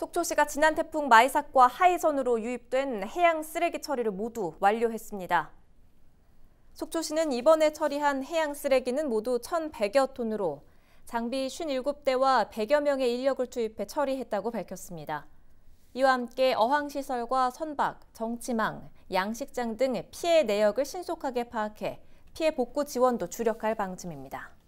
속초시가 지난 태풍 마이삭과 하이선으로 유입된 해양 쓰레기 처리를 모두 완료했습니다. 속초시는 이번에 처리한 해양 쓰레기는 모두 1,100여 톤으로 장비 57대와 100여 명의 인력을 투입해 처리했다고 밝혔습니다. 이와 함께 어항시설과 선박, 정치망, 양식장 등 피해 내역을 신속하게 파악해 피해 복구 지원도 주력할 방침입니다.